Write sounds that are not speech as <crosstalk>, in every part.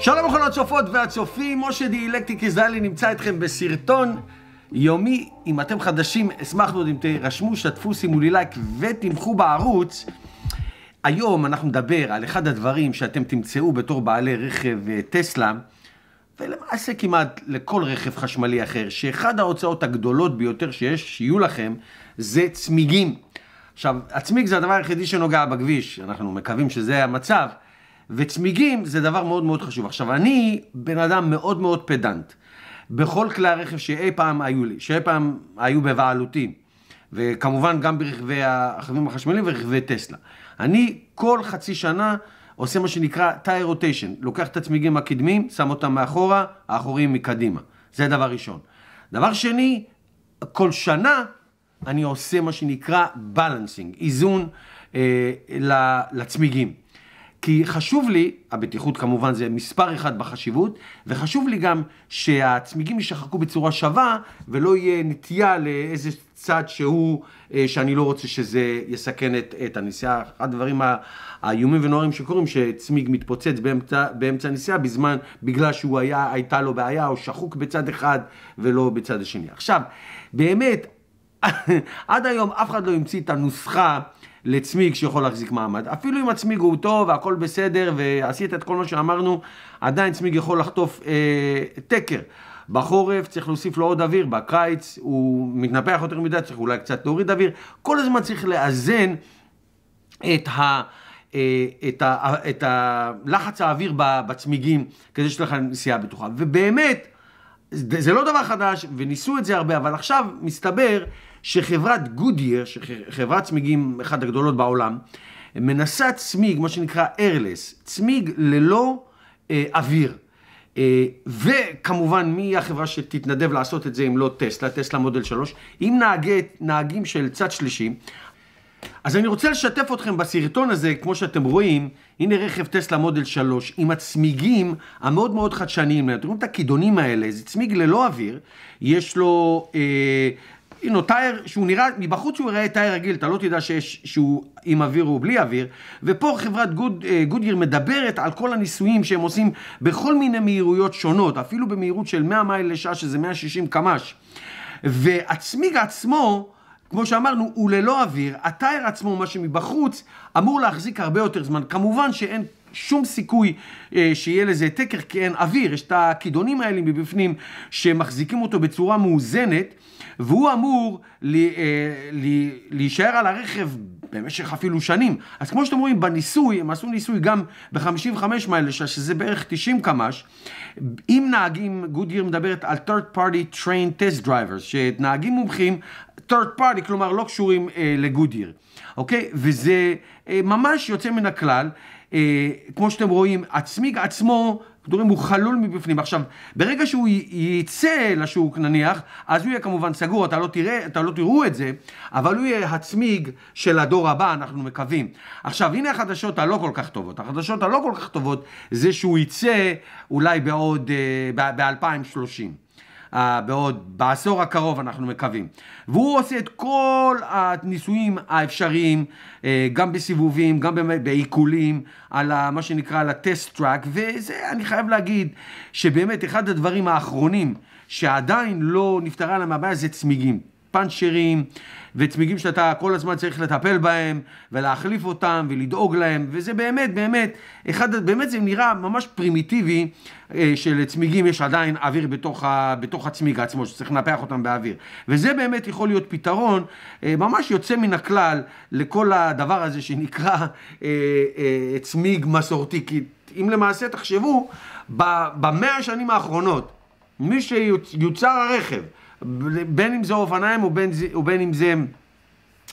שלום לכל הצופות והצופים, משה דיאלקטי קיזלי נמצא אתכם בסרטון יומי. אם אתם חדשים, אשמח מאוד אם תירשמו, שתפו, שימו לי לייק ותמכו בערוץ. היום אנחנו נדבר על אחד הדברים שאתם תמצאו בתור בעלי רכב אה, טסלה, ולמעשה כמעט לכל רכב חשמלי אחר, שאחד ההוצאות הגדולות ביותר שיש, שיהיו לכם, זה צמיגים. עכשיו, הצמיג זה הדבר היחידי שנוגע בכביש, אנחנו מקווים שזה המצב. וצמיגים זה דבר מאוד מאוד חשוב. עכשיו, אני בן אדם מאוד מאוד פדנט. בכל כלי הרכב שאי פעם היו לי, שאי פעם היו בבעלותי, וכמובן גם ברכבי הרכבים החשמליים ורכבי טסלה. אני כל חצי שנה עושה מה שנקרא טייר רוטיישן, לוקח את הצמיגים הקדמיים, שם אותם מאחורה, האחוריים מקדימה. זה דבר ראשון. דבר שני, כל שנה אני עושה מה שנקרא בלנסינג, איזון אה, לצמיגים. כי חשוב לי, הבטיחות כמובן זה מספר אחד בחשיבות, וחשוב לי גם שהצמיגים יישחקו בצורה שווה, ולא יהיה נטייה לאיזה צד שהוא, אה, שאני לא רוצה שזה יסכן את, את הנסיעה. אחד הדברים האיומים ונוראים שקורים, שצמיג מתפוצץ באמצע, באמצע הנסיעה בזמן, בגלל שהוא היה, הייתה לו בעיה, או שחוק בצד אחד ולא בצד השני. עכשיו, באמת, <laughs> עד היום אף אחד לא המציא את הנוסחה לצמיג שיכול להחזיק מעמד. אפילו אם הצמיג הוא טוב והכל בסדר ועשית את כל מה שאמרנו, עדיין צמיג יכול לחטוף אה, תקר. בחורף צריך להוסיף לו עוד אוויר, בקיץ הוא מתנפח יותר מדי, צריך אולי קצת להוריד אוויר. כל הזמן צריך לאזן את ה... אה, את, ה, את הלחץ האוויר בצמיגים כדי שתהיה לך נסיעה בטוחה. ובאמת, זה לא דבר חדש, וניסו את זה הרבה, אבל עכשיו מסתבר שחברת גודייר, חברת צמיגים אחת הגדולות בעולם, מנסה צמיג, מה שנקרא איירלס, צמיג ללא אה, אוויר. אה, וכמובן, מי החברה שתתנדב לעשות את זה אם לא טסלה, טסלה מודל 3, עם נהגי, נהגים של צד שלישי. אז אני רוצה לשתף אתכם בסרטון הזה, כמו שאתם רואים, הנה רכב טסלה מודל 3 עם הצמיגים המאוד מאוד חדשניים, אתם רואים את הכידונים האלה, זה צמיג ללא אוויר, יש לו אה, נו, טייר, שהוא נראה, מבחוץ שהוא יראה טייר רגיל, אתה לא תדע שיש, שהוא עם אוויר או בלי אוויר. ופה חברת גוד, אה, גודגיר מדברת על כל הניסויים שהם עושים בכל מיני מהירויות שונות, אפילו במהירות של 100 מייל לשעה, שזה 160 קמ"ש. והצמיג עצמו, כמו שאמרנו, הוא ללא אוויר. הטייר עצמו, מה שמבחוץ, אמור להחזיק הרבה יותר זמן. כמובן שאין שום סיכוי אה, שיהיה לזה תקר, כי אין אוויר. יש את הכידונים האלה מבפנים, שמחזיקים אותו בצורה מאוזנת. והוא אמור לי, אה, לי, להישאר על הרכב במשך אפילו שנים. אז כמו שאתם רואים, בניסוי, הם עשו ניסוי גם ב-55 מייל שזה בערך 90 קמ"ש. עם נהגים, גודיר מדברת על third party train test drivers, שנהגים מומחים, third party, כלומר לא קשורים אה, לגודיר, אוקיי? וזה אה, ממש יוצא מן הכלל. Uh, כמו שאתם רואים, הצמיג עצמו כדורים הוא חלול מבפנים. עכשיו, ברגע שהוא יצא לשוק נניח, אז הוא יהיה כמובן סגור, אתה לא, תראה, אתה לא תראו את זה, אבל הוא יהיה הצמיג של הדור הבא, אנחנו מקווים. עכשיו, הנה החדשות הלא כל כך טובות. החדשות הלא כל כך טובות זה שהוא יצא אולי בעוד, אה, ב-2030. uh, בעוד, בעשור הקרוב אנחנו מקווים. והוא עושה את כל הניסויים האפשריים, uh, גם בסיבובים, גם בעיקולים, על ה, מה שנקרא על הטסט טראק, וזה אני חייב להגיד שבאמת אחד הדברים האחרונים שעדיין לא נפתרה להם הבעיה זה צמיגים. פאנצ'רים וצמיגים שאתה כל הזמן צריך לטפל בהם ולהחליף אותם ולדאוג להם וזה באמת באמת אחד באמת זה נראה ממש פרימיטיבי אה, שלצמיגים יש עדיין אוויר בתוך, ה, בתוך הצמיג עצמו שצריך לנפח אותם באוויר וזה באמת יכול להיות פתרון אה, ממש יוצא מן הכלל לכל הדבר הזה שנקרא אה, צמיג מסורתי כי אם למעשה תחשבו במאה השנים האחרונות מי שיוצר הרכב בין אם זה אופניים ובין, ובין אם זה...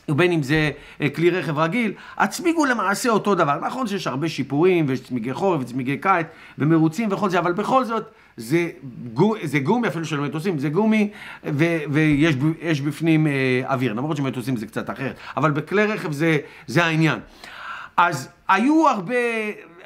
ובין אם זה אה, כלי רכב רגיל, הצמיג הוא למעשה אותו דבר. נכון שיש הרבה שיפורים, ויש צמיגי חורף, וצמיגי קיץ, ומרוצים וכל זה, אבל בכל זאת, זה, גו, זה גומי, אפילו של מטוסים, זה גומי, ו, ויש בפנים אה, אוויר. למרות שמטוסים זה קצת אחרת, אבל בכלי רכב זה, זה העניין. אז היו הרבה...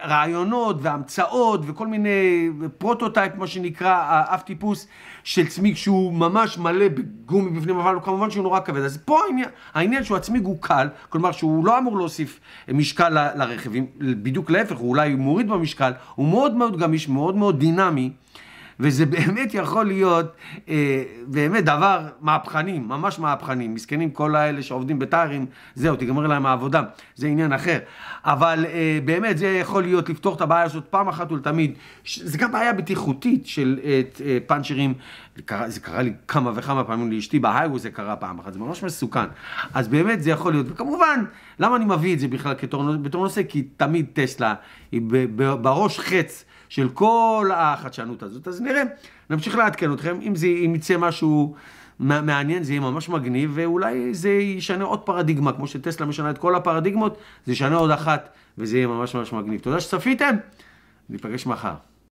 רעיונות והמצאות וכל מיני פרוטוטייפ, מה שנקרא, אף טיפוס של צמיג שהוא ממש מלא בגומי בפנים, אבל הוא כמובן שהוא נורא כבד. אז פה העניין, העניין שהוא הצמיג הוא קל, כלומר שהוא לא אמור להוסיף משקל ל, לרכב, בדיוק להפך, הוא אולי מוריד במשקל, הוא מאוד מאוד גמיש, מאוד מאוד דינמי. וזה באמת יכול להיות אה, באמת דבר מהפכני, ממש מהפכני. מסכנים כל האלה שעובדים בתארים, זהו, תיגמר להם העבודה, זה עניין אחר. אבל אה, באמת זה יכול להיות לפתור את הבעיה הזאת פעם אחת ולתמיד. זה גם בעיה בטיחותית של אה, פאנצ'רים, זה קרה, לי כמה וכמה פעמים לאשתי, בהיי זה קרה פעם אחת, זה ממש מסוכן. אז באמת זה יכול להיות, וכמובן, למה אני מביא את זה בכלל כתור, בתור נושא? כי תמיד טסלה היא בראש חץ. של כל החדשנות הזאת. אז נראה, נמשיך לעדכן אתכם, אם, זה, אם יצא משהו מעניין, זה יהיה ממש מגניב, ואולי זה ישנה עוד פרדיגמה, כמו שטסלה משנה את כל הפרדיגמות, זה ישנה עוד אחת, וזה יהיה ממש ממש מגניב. תודה שצפיתם, ניפגש מחר.